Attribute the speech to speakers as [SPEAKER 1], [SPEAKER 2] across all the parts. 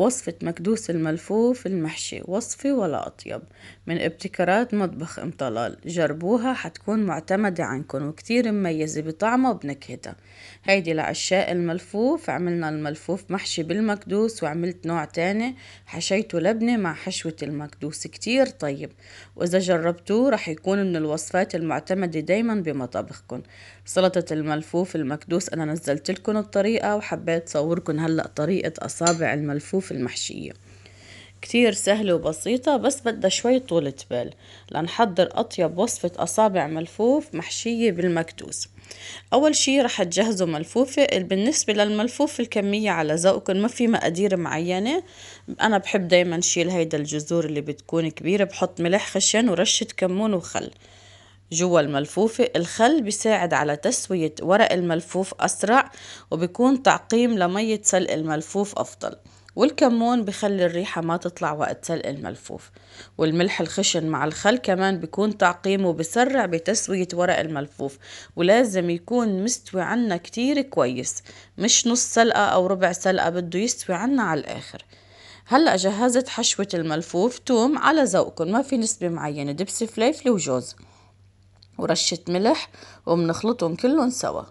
[SPEAKER 1] وصفة مكدوس الملفوف المحشي وصفة ولا أطيب من ابتكارات مطبخ أم طلال جربوها حتكون معتمدة عنكن وكتير مميزة بطعمها وبنكهتها هيدي لعشاء الملفوف عملنا الملفوف محشي بالمكدوس وعملت نوع تاني حشيته لبنة مع حشوة المكدوس كتير طيب وإذا جربتوه رح يكون من الوصفات المعتمدة دايما بمطابخكن سلطة الملفوف المكدوس أنا نزلت لكم الطريقة وحبيت صوركن هلأ طريقة أصابع الملفوف المحشية كتير سهلة وبسيطة بس بدها شوي طولة بال لنحضر أطيب وصفة أصابع ملفوف محشية بالمكتوس أول شي رح تجهزوا ملفوفة بالنسبة للملفوف الكمية على ذوقكم ما في مقادير معينة أنا بحب دايما شيل هيدا الجذور اللي بتكون كبيرة بحط ملح خشن ورشة كمون وخل جوا الملفوفة الخل بيساعد على تسوية ورق الملفوف أسرع وبيكون تعقيم لمية سلق الملفوف أفضل والكمون بخلي الريحة ما تطلع وقت سلق الملفوف والملح الخشن مع الخل كمان بيكون تعقيمه بسرع بتسوية ورق الملفوف ولازم يكون مستوي عنا كتير كويس مش نص سلقة أو ربع سلقة بده يستوي عنا على الآخر هلأ جهزت حشوة الملفوف توم على ذوقكم ما في نسبة معينة دبس فليفلة وجوز ورشة ملح وبنخلطهم كلهم سوا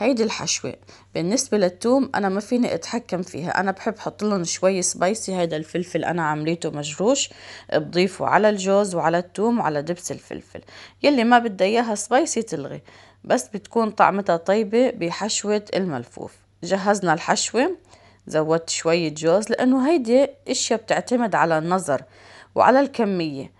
[SPEAKER 1] هيدي الحشوة بالنسبة للثوم أنا ما فيني أتحكم فيها أنا بحب حط لهم شوي سبايسي هيدا الفلفل أنا عمليته مجروش بضيفه على الجوز وعلى الثوم وعلى دبس الفلفل يلي ما بدها إياها سبايسي تلغي بس بتكون طعمتها طيبة بحشوة الملفوف جهزنا الحشوة زودت شوية جوز لأنه هيدي إشياء بتعتمد على النظر وعلى الكمية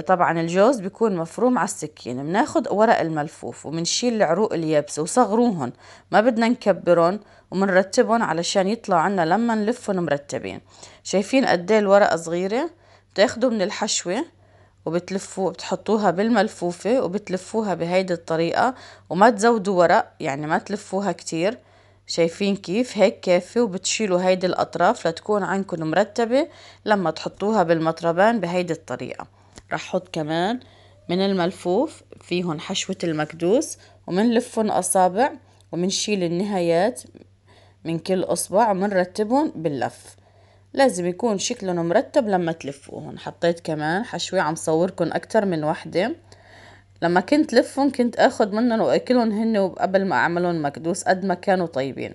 [SPEAKER 1] طبعا الجوز بيكون مفروم على السكين بناخد ورق الملفوف وبنشيل العروق اليابسة وصغروهن ما بدنا نكبرهم ومنرتبهم علشان يطلع عنا لما نلفهم مرتبين شايفين قد ايه الورقة صغيرة بتاخدوا من الحشوة وبتلفوا بتحطوها بالملفوفة وبتلفوها بهيدي الطريقة وما تزودوا ورق يعني ما تلفوها كتير شايفين كيف هيك كافي وبتشيلوا هيدي الأطراف لتكون عندكم مرتبة لما تحطوها بالمطربان بهيدي الطريقة رح حط كمان من الملفوف فيهن حشوة المكدوس ومنلفهم أصابع ومنشيل النهايات من كل أصبع ومنرتبهم باللف لازم يكون شكلهم مرتب لما تلفوهم حطيت كمان حشوة عم صوركن أكتر من وحدة لما كنت لفهم كنت اخد منهم واكلهم هن قبل ما اعملهم مكدوس قد ما كانوا طيبين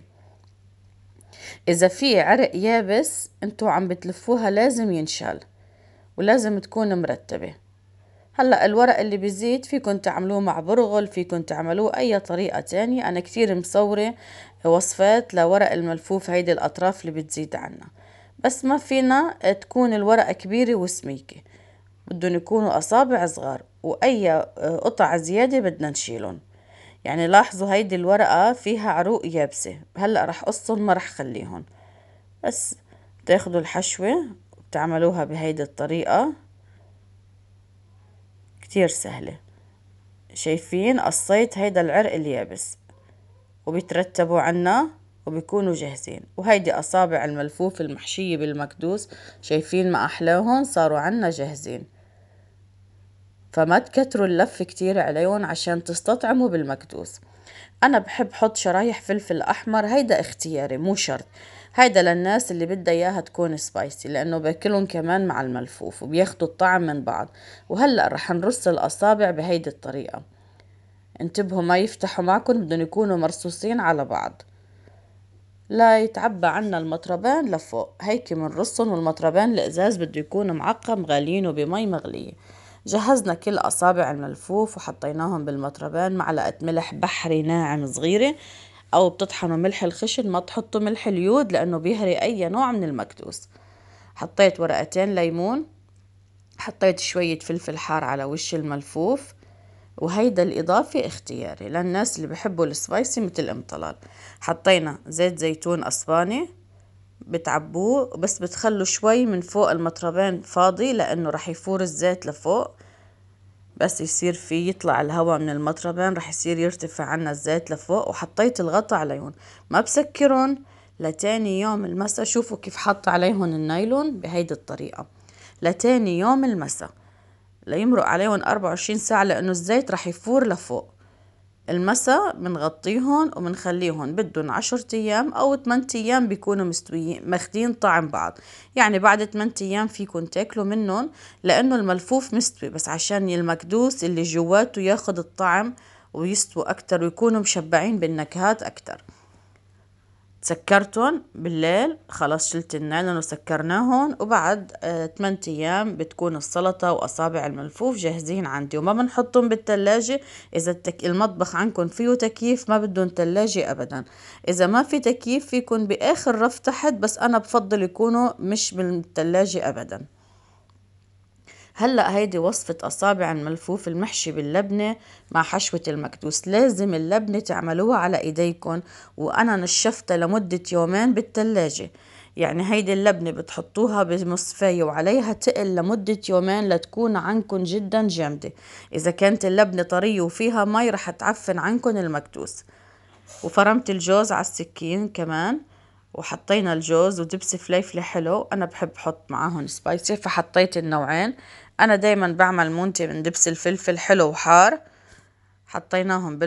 [SPEAKER 1] اذا في عرق يابس أنتوا عم بتلفوها لازم ينشال ولازم تكون مرتبة هلأ الورق اللي بيزيد فيكن تعملوه مع برغل فيكن تعملوه أي طريقة تانية أنا كتير مصورة وصفات لورق الملفوف هيدي الأطراف اللي بتزيد عنا بس ما فينا تكون الورقة كبيرة وسميكة بدهم يكونوا أصابع صغار وأي قطع زيادة بدنا نشيلهم يعني لاحظوا هيدي الورقة فيها عروق يابسة هلأ رح قصهم ما رح خليهم بس تاخدوا الحشوة تعملوها بهيدي الطريقة كتير سهلة شايفين قصيت هيدا العرق اليابس وبيترتبوا عنا وبيكونوا جاهزين وهيدي أصابع الملفوف المحشية بالمكدوس شايفين ما أحلاهم صاروا عنا جاهزين فما تكتروا اللف كتير عليهم عشان تستطعموا بالمكدوس أنا بحب حط شرايح فلفل أحمر هيدا اختياري مو شرط هيدا للناس اللي بدها اياها تكون سبايسي لانه باكلهم كمان مع الملفوف وبياخدوا الطعم من بعض وهلأ رح نرص الاصابع بهيدي الطريقة انتبهوا ما يفتحوا معكم بدهم يكونوا مرصوصين على بعض لا يتعبى عنا المطربان لفوق هيك بنرصهم والمطربان الازاز بده يكون معقم غالينه بمي مغلية جهزنا كل أصابع الملفوف وحطيناهم بالمطربان معلقة ملح بحري ناعم صغيرة أو بتطحنوا ملح الخشن ما تحطوا ملح اليود لأنه بيهري أي نوع من المكدوس حطيت ورقتين ليمون حطيت شوية فلفل حار على وش الملفوف وهيدا الإضافة اختياري للناس اللي بحبوا السبايسي مثل أم طلال حطينا زيت زيتون أسباني بتعبوه بس بتخلوا شوي من فوق المطربين فاضي لأنه رح يفور الزيت لفوق بس يصير في يطلع الهواء من المطربين رح يصير يرتفع عنا الزيت لفوق وحطيت الغطا عليهم ما بسكرهم لتاني يوم المسا شوفوا كيف حط عليهم النايلون بهيدي الطريقة لتاني يوم المسا ليمرق عليهم 24 ساعة لأنه الزيت رح يفور لفوق المساء بنغطيهم وبنخليهم بدهم عشرة ايام او 8 ايام بيكونوا مستويين ماخدين طعم بعض يعني بعد 8 ايام فيكم تاكلوا منهم لانه الملفوف مستوي بس عشان المكدوس اللي جواته ياخد الطعم ويستوى اكتر ويكونوا مشبعين بالنكهات اكتر سكرتهم بالليل خلاص شلت النعلن وسكرناهم وبعد 8 آه، ايام بتكون السلطة واصابع الملفوف جاهزين عندي وما بنحطهم بالتلاجة اذا التك... المطبخ عندكم فيه تكييف ما بدهم تلاجة ابدا اذا ما في تكييف فيكن باخر رف تحت بس انا بفضل يكونوا مش بالتلاجة ابدا هلأ هيدي وصفة أصابع الملفوف المحشي باللبنة مع حشوة المكدوس لازم اللبنة تعملوها على إيديكم وأنا نشفتها لمدة يومين بالتلاجة يعني هيدي اللبنة بتحطوها بمصفاية وعليها تقل لمدة يومين لتكون عنكم جدا جامدة إذا كانت اللبنة طرية وفيها مي رح تعفن عنكم المكدوس وفرمت الجوز على السكين كمان وحطينا الجوز ودبس فليفلة حلو أنا بحب احط معاهم سبايسي فحطيت النوعين انا دايما بعمل مونتي من دبس الفلفل حلو وحار حطيناهم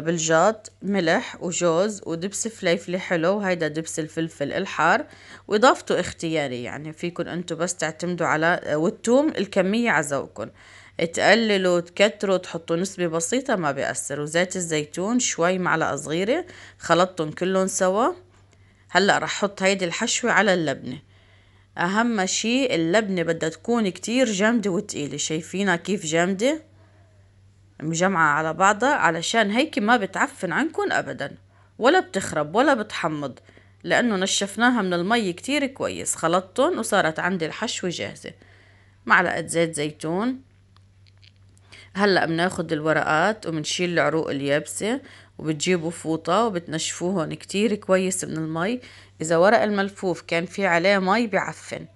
[SPEAKER 1] بالجاط ملح وجوز ودبس فليفلة حلو وهيدا دبس الفلفل الحار واضافته اختياري يعني فيكن انتو بس تعتمدوا على والتوم الكمية على ذوقكم تقللوا تكتروا تحطوا نسبة بسيطة ما بيأثر وزيت الزيتون شوي معلقة صغيرة خلطتهم كلهم سوا هلأ رح حط هيدي الحشوة على اللبنة أهم شي اللبنة بدها تكون كتير جامدة وتقيلة شايفينها كيف جامدة مجمعة على بعضها علشان هيك ما بتعفن عنكم أبدا ولا بتخرب ولا بتحمض لأنه نشفناها من المي كتير كويس خلطتن وصارت عندي الحشوة جاهزة معلقة زيت زيتون هلأ بناخد الورقات وبنشيل العروق اليابسة وبتجيبوا فوطة وبتنشفوهن كتير كويس من المي إذا ورق الملفوف كان في عليه مي بعفن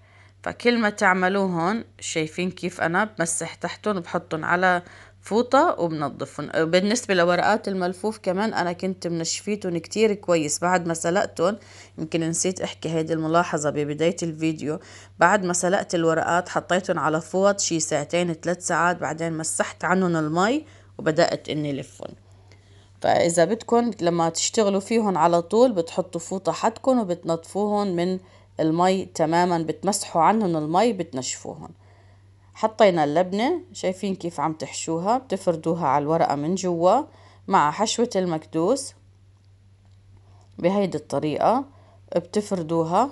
[SPEAKER 1] فكل ما تعملوهن شايفين كيف أنا بمسح تحتهم بحطهم على فوطة وبنظفهم بالنسبة لورقات الملفوف كمان أنا كنت منشفيتهم كتير كويس بعد ما سلقتهم يمكن نسيت أحكي هيدي الملاحظة ببداية الفيديو بعد ما سلقت الورقات حطيتهم على فوط شي ساعتين ثلاث ساعات بعدين مسحت عنهم المي وبدأت إني لفهم فإذا بدكم لما تشتغلوا فيهم على طول بتحطوا فوطة حدكم وبتنظفوهم من المي تماما بتمسحوا عنهم المي بتنشفوهم حطينا اللبنة شايفين كيف عم تحشوها بتفردوها على الورقة من جوا مع حشوة المكدوس بهيدي الطريقة بتفردوها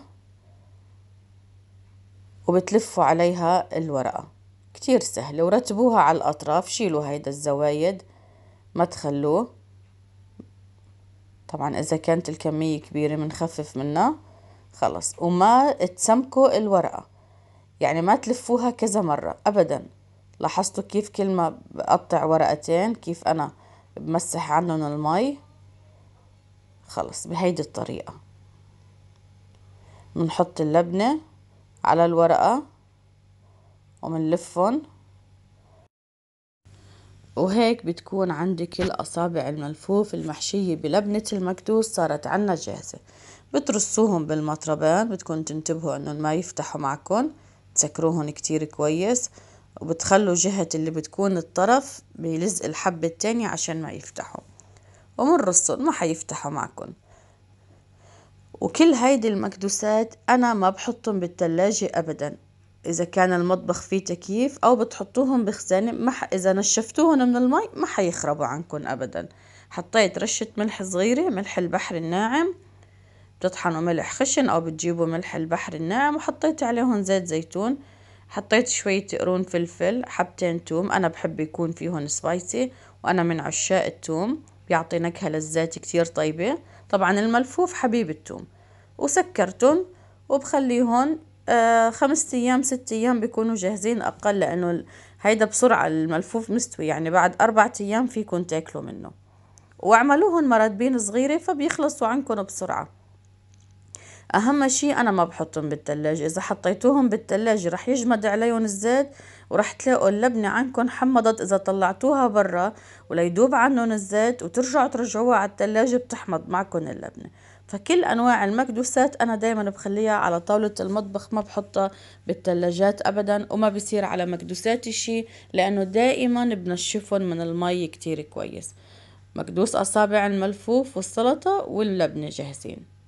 [SPEAKER 1] وبتلفوا عليها الورقة كتير سهلة ورتبوها على الأطراف شيلوا هيدا الزوايد ما تخلوه طبعا إذا كانت الكمية كبيرة بنخفف منها خلص وما تسمكوا الورقة يعني ما تلفوها كذا مرة أبدا لاحظتوا كيف كل ما بقطع ورقتين كيف أنا بمسح عنهم المي خلص بهيدي الطريقة بنحط اللبنة على الورقة وبنلفهم وهيك بتكون عندك الأصابع الملفوف المحشية بلبنة المكدوس صارت عنا جاهزة بترصوهم بالمطربان بتكون تنتبهوا انهم ما يفتحوا معكم تسكروهم كتير كويس وبتخلوا جهة اللي بتكون الطرف بيلزق الحبة التانية عشان ما يفتحوا ومنرصهم ما حيفتحوا معكم وكل هيدي المكدوسات انا ما بحطهم بالتلاجة ابدا إذا كان المطبخ فيه تكييف أو بتحطوهم بخزانة ما ح... إذا نشفتوهم من المي ما حيخربوا عنكم أبدا حطيت رشة ملح صغيرة ملح البحر الناعم بتطحنوا ملح خشن أو بتجيبوا ملح البحر الناعم وحطيت عليهم زيت زيتون حطيت شوية قرون فلفل حبتين توم أنا بحب يكون فيهم سبايسي وأنا من عشاق التوم بيعطي نكهة للزيت كتير طيبة طبعا الملفوف حبيب التوم وسكرتهم وبخليهم آه، خمسة أيام ست أيام بيكونوا جاهزين أقل لأنه هيدا بسرعة الملفوف مستوي يعني بعد أربعة أيام فيكن تاكلوا منه واعملوهن مراتبين صغيرة فبيخلصوا عنكن بسرعة اهم شيء انا ما بحطهم بالثلاجة اذا حطيتوهم بالثلاجة رح يجمد عليهم الزيت ورح تلاقوا اللبنة عندكم حمضت اذا طلعتوها برا وليدوب عنهم الزيت وترجعوا ترجعوها على الثلاجة بتحمض معكم اللبنة فكل انواع المكدوسات انا دايما بخليها على طاولة المطبخ ما بحطها بالثلاجات ابدا وما بصير على مكدوسات شي لانه دائما بنشفهم من المي كتير كويس مكدوس اصابع الملفوف والسلطة واللبنة جاهزين